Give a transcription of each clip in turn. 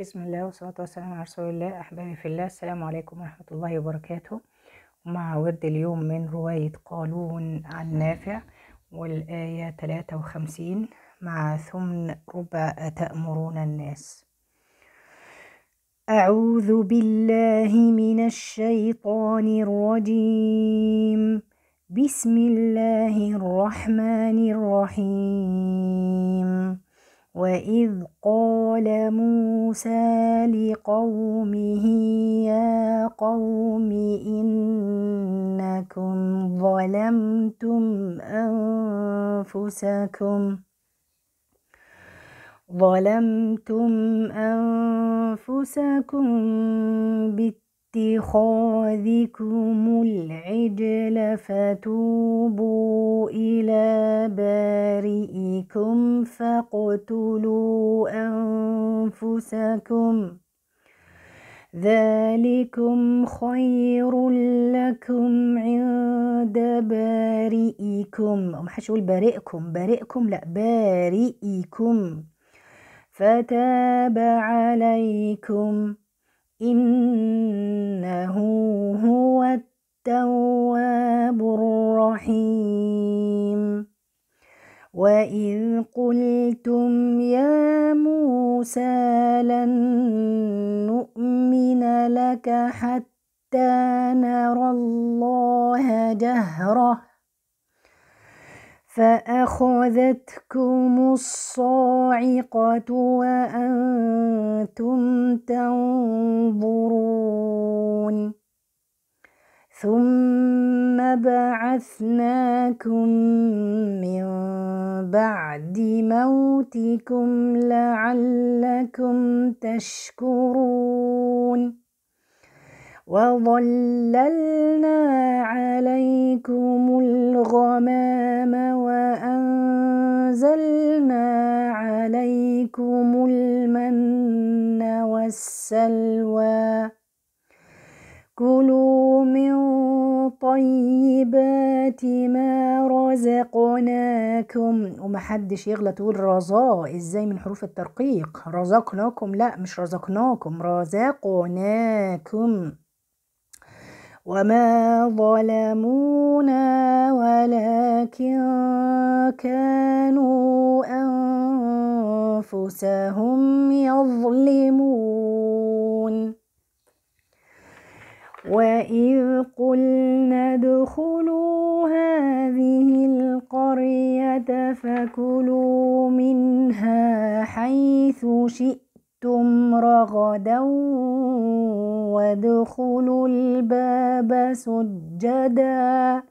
بسم الله والصلاة والسلام على رسول الله أحبابي في الله السلام عليكم ورحمة الله وبركاته مع ورد اليوم من رواية قالون عن نافع والآية 53 مع ثمن ربع تأمرون الناس أعوذ بالله من الشيطان الرجيم بسم الله الرحمن الرحيم وإذ قال موسى لقومه يا قوم إنكم ظلمتم أنفسكم ظلمتم أنفسكم بالتقوى اتخاذكم العجل فتوبوا إلى بارئكم فاقتلوا أنفسكم ذلكم خير لكم عند بارئكم حدش يقول بارئكم بارئكم لا بارئكم فتاب عليكم إنه هو التواب الرحيم وإذ قلتم يا موسى لن نؤمن لك حتى نرى الله جهره فأخذتكم الصاعقة وأنتم تنظرون ثم بعثناكم من بعد موتكم لعلكم تشكرون وظللنا عليكم الغمام وأنزلنا عليكم المن والسلوى كلوا من طيبات ما رزقناكم ومحدش يغلط يقول رزا ازاي من حروف الترقيق رزقناكم لا مش رزقناكم رزقناكم وما ظلمونا ولكن كانوا أنفسهم يظلمون وإذ قلنا ادخلوا هذه القرية فكلوا منها حيث شئتم شئتم رغدا وادخلوا الباب سجدا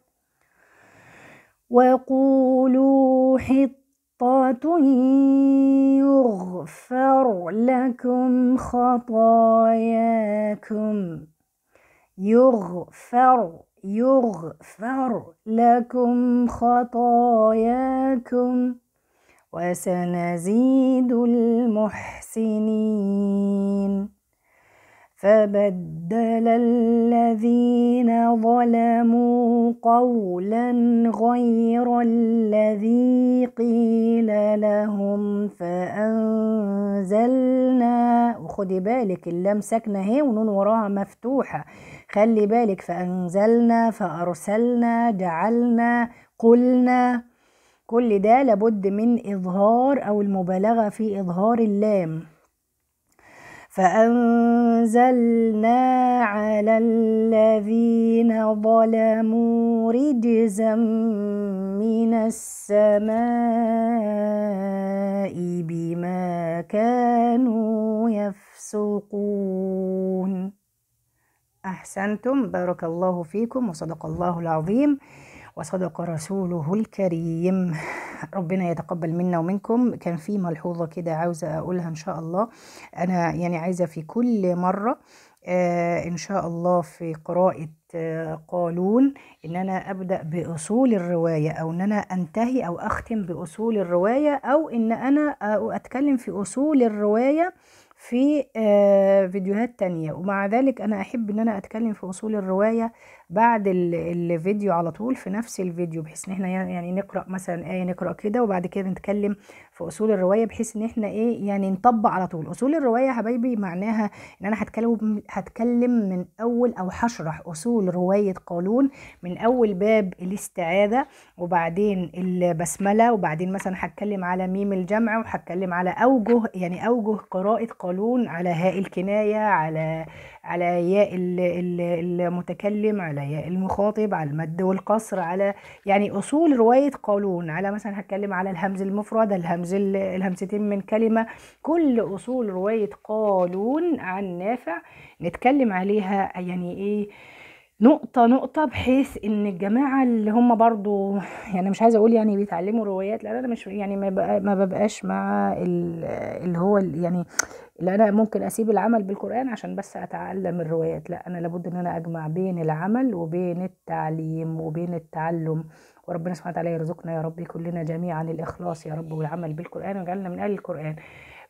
وقولوا حطة يغفر لكم خطاياكم يغفر يغفر لكم خطاياكم وسنزيد المحسنين فبدل الذين ظلموا قولا غير الذي قيل لهم فأنزلنا وخدي بالك اللام ساكنة اهي ونون وراها مفتوحة خلي بالك فأنزلنا فأرسلنا جعلنا قلنا كل ده لابد من إظهار أو المبالغة في إظهار اللام فأنزلنا على الذين ظلموا رجزا من السماء بما كانوا يفسقون أحسنتم بارك الله فيكم وصدق الله العظيم وصدق رسوله الكريم ربنا يتقبل منا ومنكم كان في ملحوظة كده عاوزة أقولها إن شاء الله أنا يعني عايزة في كل مرة آه إن شاء الله في قراءة آه قالون إن أنا أبدأ بأصول الرواية أو إن أنا أنتهي أو أختم بأصول الرواية أو إن أنا أتكلم في أصول الرواية في آه، فيديوهات تانية ومع ذلك أنا أحب إن أنا أتكلم في أصول الرواية بعد الفيديو على طول في نفس الفيديو بحيث إن احنا يعني نقرأ مثلا آية نقرأ كده وبعد كده نتكلم في اصول الروايه بحيث ان احنا ايه يعني نطبق على طول اصول الروايه يا حبايبي معناها ان انا هتكلم هتكلم من اول او هشرح اصول روايه قالون من اول باب الاستعاذه وبعدين البسمله وبعدين مثلا هتكلم على ميم الجمع وهتكلم على اوجه يعني اوجه قراءه قالون على هاء الكنايه على على ياء المتكلم على ياء المخاطب على المد والقصر على يعني اصول روايه قالون على مثلا هتكلم على الهمز المفرد الهمز همزل الهمزتين من كلمة كل أصول رواية قالون عن نافع نتكلم عليها يعني إيه نقطة نقطة بحيث ان الجماعة اللي هم برضو يعني مش عايزة اقول يعني بيتعلموا روايات لان انا مش يعني ما ببقاش مع اللي هو يعني اللي انا ممكن اسيب العمل بالقران عشان بس اتعلم الروايات لا انا لابد ان انا اجمع بين العمل وبين التعليم وبين التعلم وربنا سبحانه وتعالى يرزقنا يا رب كلنا جميعا الاخلاص يا رب والعمل بالقران وجعلنا من اهل القران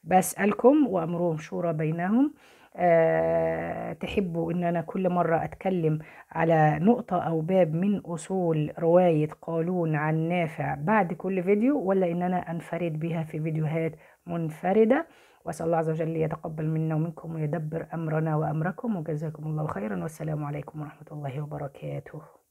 بسالكم وامرهم شورى بينهم آه، تحبوا ان انا كل مرة اتكلم على نقطة او باب من اصول رواية قالون عن نافع بعد كل فيديو ولا ان انا انفرد بها في فيديوهات منفردة وأسأل الله عز وجل يتقبل منا ومنكم ويدبر أمرنا وأمركم وجزاكم الله خيرا والسلام عليكم ورحمة الله وبركاته